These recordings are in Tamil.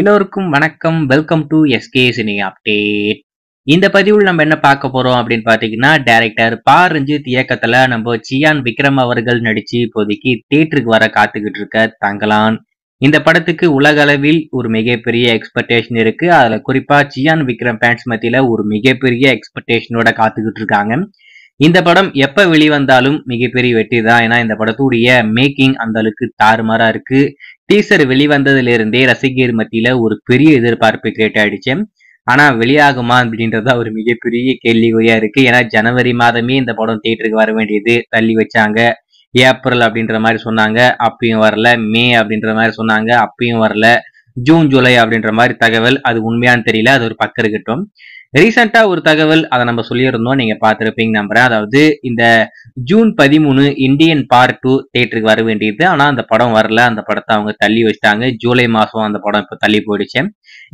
எல்லோருக்கும் வணக்கம் welcome to SK cine update இந்த பதிவில் நம்ம என்ன பார்க்க போறோம் அப்படின்னு பாத்தீங்கன்னா டைரக்டர் பா ரஞ்சித் இயக்கத்துல நம்ம சியான் விக்ரம் அவர்கள் நடிச்சு இப்போதைக்கு தேட்டருக்கு வர காத்துக்கிட்டு இருக்க தங்கலான் இந்த படத்துக்கு உலக அளவில் ஒரு மிகப்பெரிய எக்ஸ்பெக்டேஷன் இருக்கு அதுல குறிப்பா சியான் விக்ரம் ஃபேன்ஸ் மத்தியில ஒரு மிகப்பெரிய எக்ஸ்பெக்டேஷனோட காத்துக்கிட்டு இருக்காங்க இந்த படம் எப்ப வெளிவந்தாலும் மிகப்பெரிய வெற்றி தான் ஏன்னா இந்த படத்துடைய மேக்கிங் அந்த அளவுக்கு தாறுமாறா இருக்கு டீசர் வெளிவந்ததுல இருந்தே ரசிகர் மத்தியில ஒரு பெரிய எதிர்பார்ப்பு கிரியேட் ஆயிடுச்சு ஆனா வெளியாகுமா அப்படின்றது ஒரு மிகப்பெரிய கேள்விக்குறியா இருக்கு ஏன்னா ஜனவரி மாதமே இந்த படம் தியேட்டருக்கு வர வேண்டியது தள்ளி வச்சாங்க ஏப்ரல் அப்படின்ற மாதிரி சொன்னாங்க அப்பயும் வரல மே அப்படின்ற மாதிரி சொன்னாங்க அப்பயும் வரல ஜூன் ஜூலை அப்படின்ற மாதிரி தகவல் அது உண்மையான்னு தெரியல அது ஒரு பக்கம் இருக்கட்டும் ரீசெண்டா ஒரு தகவல் அதை நம்ம சொல்லியிருந்தோம் நீங்க பார்த்துருப்பீங்க நம்புறேன் அதாவது இந்த ஜூன் பதிமூணு இந்தியன் பார்ட் டூ தேட்டருக்கு வர வேண்டியது ஆனா அந்த படம் வரல அந்த படத்தை அவங்க தள்ளி வச்சிட்டாங்க ஜூலை மாசம் அந்த படம் இப்போ தள்ளி போயிடுச்சு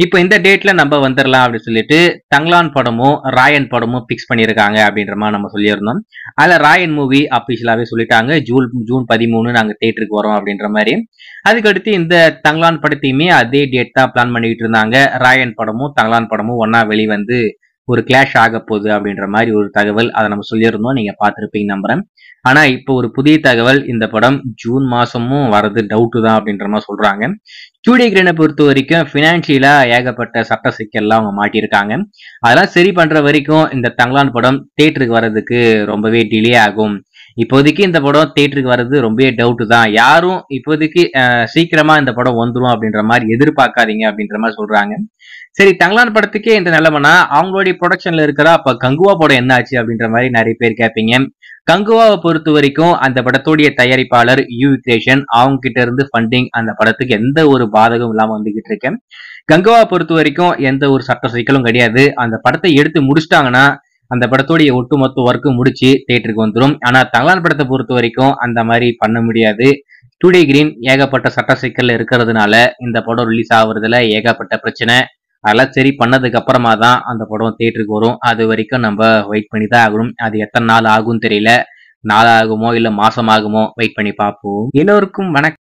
இப்போ இந்த டேட்ல நம்ம வந்துடலாம் அப்படின்னு சொல்லிட்டு தங்களான் படமும் ராயன் படமும் பிக்ஸ் பண்ணியிருக்காங்க அப்படின்ற மாதிரி நம்ம சொல்லியிருந்தோம் அதில் ராயன் மூவி அபிஷியலாகவே சொல்லிட்டாங்க ஜூன் ஜூன் பதிமூணு நாங்கள் தேட்டருக்கு வரோம் அப்படின்ற மாதிரி அதுக்கடுத்து இந்த தங்களான் படத்தையுமே அதே டேட் தான் பிளான் பண்ணிக்கிட்டு இருந்தாங்க ராயன் படமும் தங்களான் படமும் ஒன்னா வெளிவந்து ஒரு கிளாஷ் ஆக போகுது அப்படின்ற மாதிரி ஒரு தகவல் அதை நம்ம சொல்லியிருந்தோம் நீங்க பார்த்துருப்பீங்க நம்புறேன் ஆனா இப்போ ஒரு புதிய தகவல் இந்த படம் ஜூன் மாசமும் வரது டவுட்டு தான் அப்படின்ற மாதிரி சொல்றாங்க ஸ்டூடியோ கிரீனை பொறுத்த வரைக்கும் ஃபினான்ஷியலா ஏகப்பட்ட சட்ட சிக்கல்லாம் அவங்க மாட்டியிருக்காங்க அதெல்லாம் சரி பண்ற வரைக்கும் இந்த தங்கலான் படம் தேட்டருக்கு வர்றதுக்கு ரொம்பவே டிலே ஆகும் இப்போதைக்கு இந்த படம் தேட்டருக்கு வர்றது ரொம்பவே டவுட்டு தான் யாரும் இப்போதைக்கு சீக்கிரமா இந்த படம் வந்துடும் அப்படின்ற மாதிரி எதிர்பார்க்காதீங்க அப்படின்ற மாதிரி சொல்றாங்க சரி தங்களான் படத்துக்கே இந்த நிலைமைனா அவங்களுடைய ப்ரொடக்ஷன்ல இருக்கிற அப்ப கங்குவா படம் என்ன ஆச்சு அப்படின்ற மாதிரி நிறைய பேர் கேட்பீங்க கங்குவாவை பொறுத்த வரைக்கும் அந்த படத்துடைய தயாரிப்பாளர் யூ கிரேஷன் அவங்க கிட்ட இருந்து ஃபண்டிங் அந்த படத்துக்கு எந்த ஒரு பாதகம் இல்லாம வந்துகிட்டு இருக்கேன் கங்குவா பொறுத்த வரைக்கும் எந்த ஒரு சட்ட சிக்கலும் கிடையாது அந்த படத்தை எடுத்து முடிச்சிட்டாங்கன்னா அந்த படத்துடைய ஒட்டுமொத்த ஒர்க்கு முடிச்சு தேட்டருக்கு வந்துடும் ஆனா தங்களான் படத்தை பொறுத்த வரைக்கும் அந்த மாதிரி பண்ண முடியாது டூடே கிரீன் ஏகப்பட்ட சட்ட சிக்கல் இருக்கிறதுனால இந்த படம் ரிலீஸ் ஆகுறதுல ஏகப்பட்ட பிரச்சனை அதெல்லாம் சரி பண்ணதுக்கு அப்புறமா தான் அந்த படம் தேட்டருக்கு வரும் அது வரைக்கும் நம்ம வெயிட் பண்ணி தான் ஆகணும் அது எத்தனை நாள் ஆகும்னு தெரியல நாளாகுமோ இல்லை மாசமாகுமோ வெயிட் பண்ணி பார்ப்போம் எல்லோருக்கும் வணக்கம்